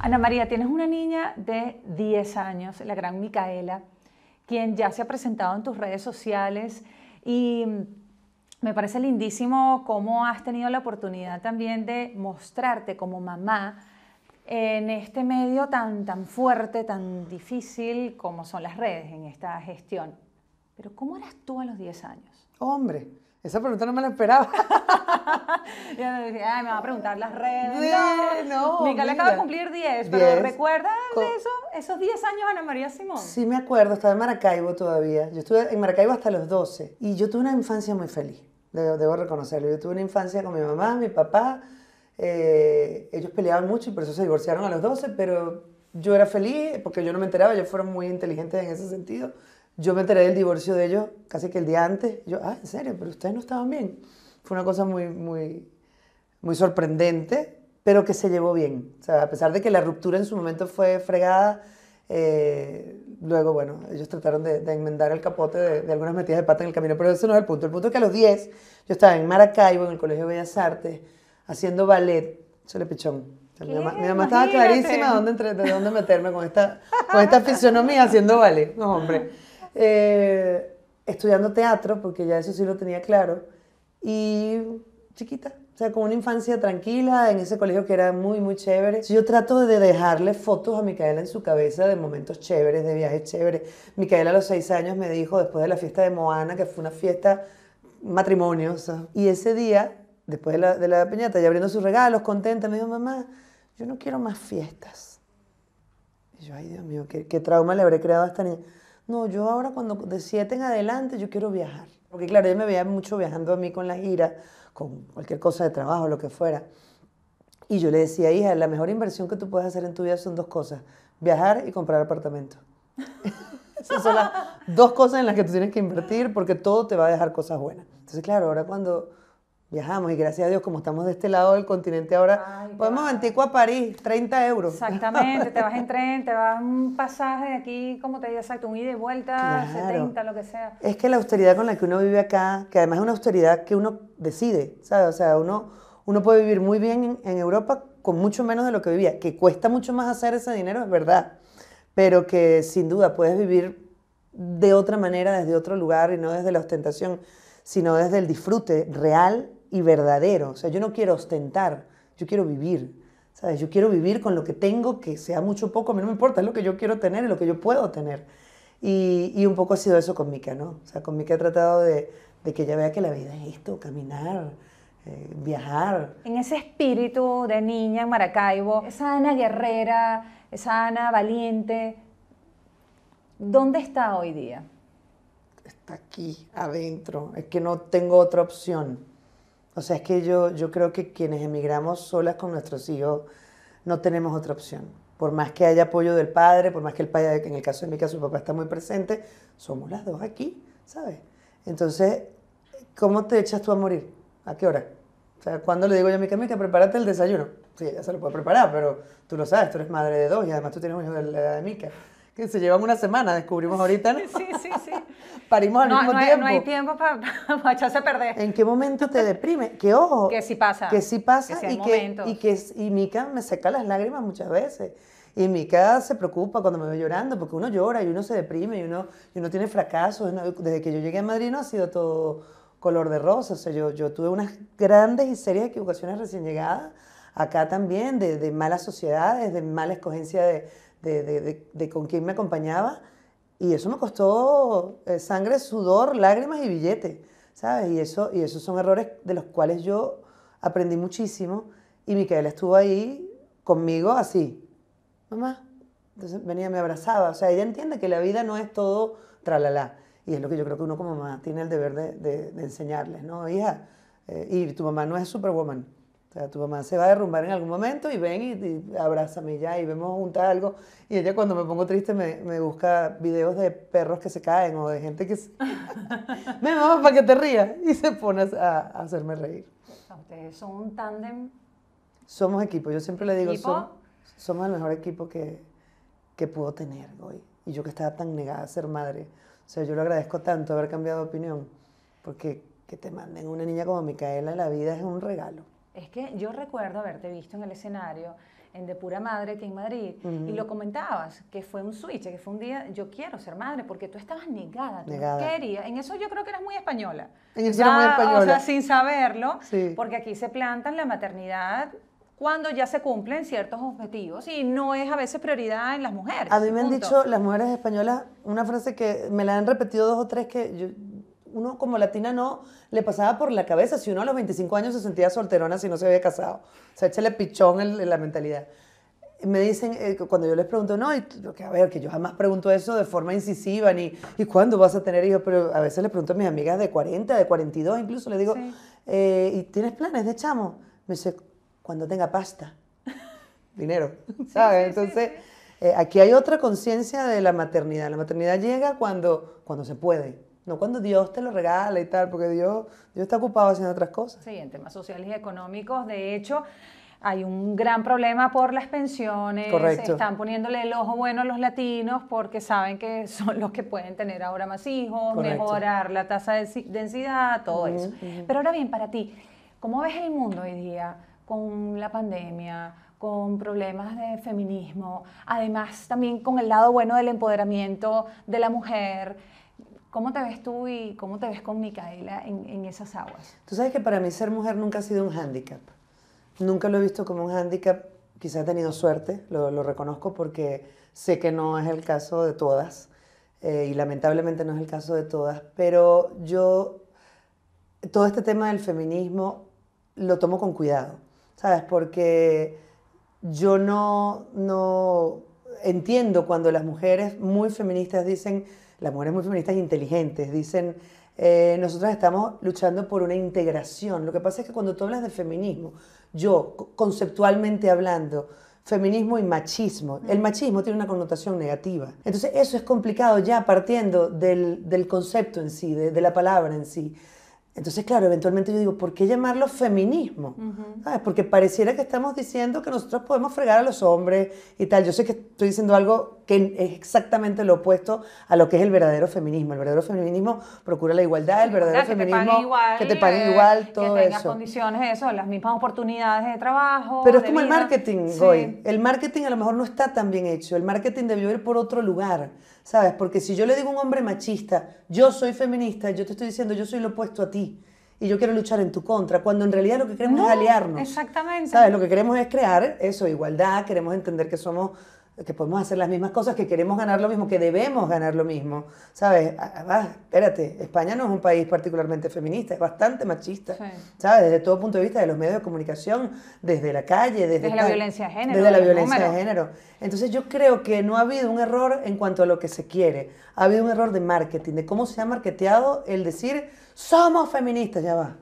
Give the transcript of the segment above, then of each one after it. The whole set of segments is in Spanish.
Ana María, tienes una niña de 10 años, la gran Micaela, quien ya se ha presentado en tus redes sociales y me parece lindísimo cómo has tenido la oportunidad también de mostrarte como mamá en este medio tan, tan fuerte, tan difícil como son las redes en esta gestión. Pero ¿cómo eras tú a los 10 años? Hombre, esa pregunta no me la esperaba. yo me ay, me va a preguntar las redes. no, acaba de cumplir 10, pero ¿recuerdas de eso? Esos 10 años, Ana María Simón. Sí, me acuerdo, estaba en Maracaibo todavía. Yo estuve en Maracaibo hasta los 12 y yo tuve una infancia muy feliz, debo, reconocerlo. Yo tuve una infancia con mi mamá, mi papá. Eh, ellos peleaban mucho y por eso se divorciaron a los 12, pero yo era feliz porque yo no me enteraba, ellos fueron muy inteligentes en ese sentido. Yo me enteré del divorcio de ellos casi que el día antes. Yo, ah, en serio, pero ustedes no estaban bien. Fue una cosa muy, muy, muy sorprendente, pero que se llevó bien. O sea, a pesar de que la ruptura en su momento fue fregada, eh, luego, bueno, ellos trataron de, enmendar el capote de, algunas metidas de pata en el camino, pero ese no es el punto. El punto es que a los 10 yo estaba en Maracaibo, en el Colegio de Bellas Artes, haciendo ballet. le pichón. mi, mamá, estaba clarísima dónde de dónde meterme con esta, con esta fisionomía haciendo ballet. No, hombre. Eh, estudiando teatro, porque ya eso sí lo tenía claro y chiquita. O sea, con una infancia tranquila en ese colegio que era muy, muy chévere. Yo trato de dejarle fotos a Micaela en su cabeza de momentos chéveres, de viajes chéveres. Micaela a los seis años me dijo, después de la fiesta de Moana, que fue una fiesta matrimoniosa, y ese día, después de la, de la piñata, ya abriendo sus regalos, contenta, me dijo, mamá, yo no quiero más fiestas. Y yo, ay Dios mío, qué, qué trauma le habré creado a esta niña no, yo ahora cuando de siete en adelante yo quiero viajar. Porque claro, yo me veía mucho viajando a mí con la gira, con cualquier cosa de trabajo, lo que fuera. Y yo le decía, hija, la mejor inversión que tú puedes hacer en tu vida son dos cosas, viajar y comprar apartamento. Esas son las dos cosas en las que tú tienes que invertir porque todo te va a dejar cosas buenas. Entonces, claro, ahora cuando Viajamos y gracias a Dios, como estamos de este lado del continente ahora, podemos claro. a París, 30 euros. Exactamente, te vas en tren, te vas un pasaje de aquí, como te digo, exacto, un ida y vuelta, 70, lo que sea. Es que la austeridad con la que uno vive acá, que además es una austeridad que uno decide, ¿sabes? O sea, uno, uno puede vivir muy bien en Europa con mucho menos de lo que vivía, que cuesta mucho más hacer ese dinero, es verdad, pero que sin duda puedes vivir de otra manera, desde otro lugar y no desde la ostentación, sino desde el disfrute real y verdadero. O sea, yo no quiero ostentar, yo quiero vivir. ¿Sabes? Yo quiero vivir con lo que tengo, que sea mucho o poco, a mí no me importa, es lo que yo quiero tener y lo que yo puedo tener. Y, y un poco ha sido eso con Mica, ¿no? O sea, con Mica he tratado de, de que ella vea que la vida es esto, caminar, eh, viajar. En ese espíritu de niña en Maracaibo, esa Ana guerrera, esa Ana valiente, ¿dónde está hoy día? Está aquí, adentro. Es que no tengo otra opción. O sea, es que yo, yo creo que quienes emigramos solas con nuestros hijos no tenemos otra opción. Por más que haya apoyo del padre, por más que el padre, en el caso de mi caso, su papá está muy presente, somos las dos aquí, ¿sabes? Entonces, ¿cómo te echas tú a morir? ¿A qué hora? O sea, ¿cuándo le digo yo a mi camita prepárate el desayuno? Sí, ella se lo puede preparar, pero tú lo sabes, tú eres madre de dos y además tú tienes un hijo de la edad de Mica. Que se llevan una semana, descubrimos ahorita, ¿no? Sí, sí, sí parimos al mismo hay, tiempo. No hay tiempo para, echarse a perder. ¿En qué momento te deprime? Que ojo. Que sí pasa. Que sí pasa y, que, y, que, y Mica me seca las lágrimas muchas veces. Y Mica se preocupa cuando me ve llorando, porque uno llora y uno se deprime y uno, y uno tiene fracasos. Desde que yo llegué a Madrid no ha sido todo color de rosa. yo, yo tuve unas grandes y serias equivocaciones recién llegadas. Acá también, de, de malas sociedades, de mala escogencia de, de, de con quién me acompañaba. Y eso me costó eh, sangre, sudor, lágrimas y billete, ¿sabes? Y, eso, y esos son errores de los cuales yo aprendí muchísimo. Y Micaela estuvo ahí conmigo así, mamá. Entonces venía, me abrazaba. O sea, ella entiende que la vida no es todo tralala. Y es lo que yo creo que uno como mamá tiene el deber de, enseñarles, ¿no? Hija, eh, y tu mamá no es superwoman tu mamá se va a derrumbar en algún momento y ven y, abrázame ya y vemos juntar algo. Y ella cuando me pongo triste me, busca videos de perros que se caen o de gente que se... me mamá para que te rías y se pones a, hacerme reír. Ustedes son un tándem. Somos equipo, yo siempre le digo, somos el mejor equipo que, que pudo tener hoy. Y yo que estaba tan negada a ser madre. O sea, yo lo agradezco tanto haber cambiado de opinión, porque que te manden una niña como Micaela, la vida es un regalo. Es que yo recuerdo haberte visto en el escenario en De Pura Madre aquí en Madrid y lo comentabas, que fue un switch, que fue un día, yo quiero ser madre, porque tú estabas negada, tú querías. En eso yo creo que eras muy española. En eso era muy española. O sea, sin saberlo, porque aquí se plantan la maternidad cuando ya se cumplen ciertos objetivos y no es a veces prioridad en las mujeres. A mí me han dicho las mujeres españolas una frase que me la han repetido dos o tres que yo uno como latina no le pasaba por la cabeza si uno a los 25 años se sentía solterona si no se había casado. O sea, échale pichón en la mentalidad. Me dicen, eh, cuando yo les pregunto, no, y, que a ver, que yo jamás pregunto eso de forma incisiva, ni ¿y cuándo vas a tener hijos? Pero a veces le pregunto a mis amigas de 40, de 42, incluso le digo, eh, ¿y tienes planes de chamo? Me dice, cuando tenga pasta, dinero, ¿sabes? Entonces... Eh, aquí hay otra conciencia de la maternidad. La maternidad llega cuando, cuando se puede. No cuando Dios te lo regala y tal, porque Dios, está ocupado haciendo otras cosas. Sí, en temas sociales y económicos, de hecho, hay un gran problema por las pensiones. Correcto. Están poniéndole el ojo bueno a los latinos porque saben que son los que pueden tener ahora más hijos, mejorar la tasa de densidad, todo eso. Pero ahora bien, para ti, ¿cómo ves el mundo hoy día con la pandemia? con problemas de feminismo, además también con el lado bueno del empoderamiento de la mujer. ¿Cómo te ves tú y cómo te ves con Micaela en, en esas aguas? Tú sabes que para mí ser mujer nunca ha sido un hándicap. Nunca lo he visto como un hándicap. Quizá he tenido suerte, lo, reconozco porque sé que no es el caso de todas. Eh, y lamentablemente no es el caso de todas, pero yo todo este tema del feminismo lo tomo con cuidado, ¿sabes? Porque yo no, no entiendo cuando las mujeres muy feministas dicen las mujeres muy feministas e inteligentes, dicen, eh, nosotras estamos luchando por una integración. Lo que pasa es que cuando tú hablas de feminismo, yo conceptualmente hablando, feminismo y machismo. El machismo tiene una connotación negativa. Entonces eso es complicado ya partiendo del, concepto en sí, de, la palabra en sí. Entonces, claro, eventualmente yo digo, ¿por qué llamarlo feminismo? Porque pareciera que estamos diciendo que nosotros podemos fregar a los hombres y tal. Yo sé que estoy diciendo algo que es exactamente lo opuesto a lo que es el verdadero feminismo. El verdadero feminismo procura la igualdad, el verdadero que feminismo igual, que te paguen eh, igual, todo eso. Que tengas condiciones eso, las mismas oportunidades de trabajo. Pero es como el marketing, hoy. El marketing a lo mejor no está tan bien hecho. El marketing debió ir por otro lugar, ¿sabes? Porque si yo le digo a un hombre machista, yo soy feminista, yo te estoy diciendo, yo soy lo opuesto a ti y yo quiero luchar en tu contra, cuando en realidad lo que queremos es aliarnos. Exactamente. ¿Sabes? Lo que queremos es crear eso, igualdad, queremos entender que somos que podemos hacer las mismas cosas, que queremos ganar lo mismo, que debemos ganar lo mismo. ¿Sabes? Ah, ah, espérate, España no es un país particularmente feminista, es bastante machista. ¿Sabes? Desde todo punto de vista de los medios de comunicación, desde la calle, desde, la violencia de género. Desde la violencia de género. Entonces yo creo que no ha habido un error en cuanto a lo que se quiere. Ha habido un error de marketing, de cómo se ha marketeado el decir, somos feministas, ya va.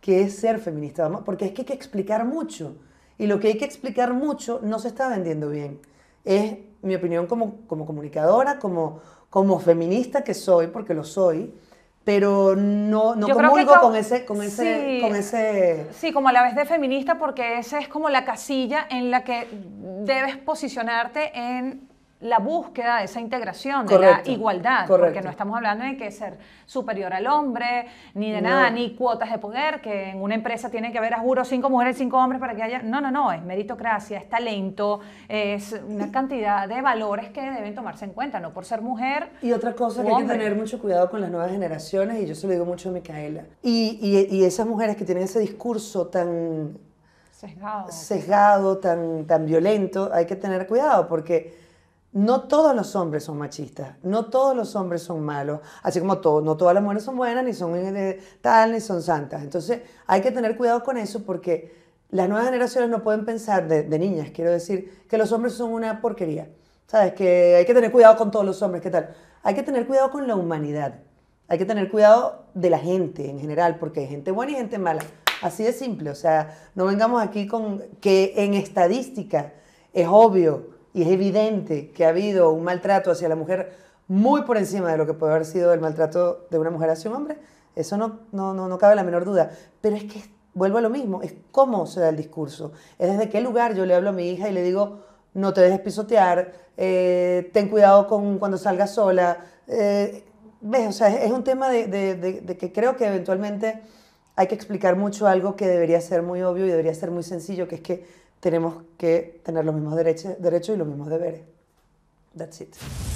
¿Qué es ser feminista? Porque es que hay que explicar mucho. Y lo que hay que explicar mucho no se está vendiendo bien es mi opinión como, como comunicadora, como, como feminista que soy, porque lo soy, pero no, no con, ese, ese, con ese... Sí, como a la vez de feminista, porque esa es como la casilla en la que debes posicionarte en la búsqueda de esa integración, de la igualdad, porque no estamos hablando de que ser superior al hombre, ni de nada, ni cuotas de poder, que en una empresa tiene que haber, a juro, cinco mujeres, cinco hombres para que haya... No, no, no, es meritocracia, es talento, es una cantidad de valores que deben tomarse en cuenta, no por ser mujer. Y otra cosa que hay que tener mucho cuidado con las nuevas generaciones, y yo se lo digo mucho a Micaela, y, esas mujeres que tienen ese discurso tan... Sesgado. Sesgado, tan, tan violento, hay que tener cuidado porque no todos los hombres son machistas, no todos los hombres son malos, así como todo, no todas las mujeres son buenas, ni son eh, tal, ni son santas. Entonces hay que tener cuidado con eso porque las nuevas generaciones no pueden pensar, de, de niñas quiero decir, que los hombres son una porquería. ¿Sabes? Que hay que tener cuidado con todos los hombres, ¿qué tal? Hay que tener cuidado con la humanidad. Hay que tener cuidado de la gente en general, porque hay gente buena y gente mala. Así de simple. O sea, no vengamos aquí con que en estadística es obvio y es evidente que ha habido un maltrato hacia la mujer muy por encima de lo que puede haber sido el maltrato de una mujer hacia un hombre, eso no, no, no, cabe la menor duda. Pero es que, vuelvo a lo mismo, es cómo se da el discurso, es desde qué lugar yo le hablo a mi hija y le digo, no te dejes pisotear, eh, ten cuidado con cuando salgas sola. Eh, es un tema de, que creo que eventualmente hay que explicar mucho algo que debería ser muy obvio y debería ser muy sencillo, que es que tenemos que tener los mismos derechos, derechos y los mismos deberes. That's it.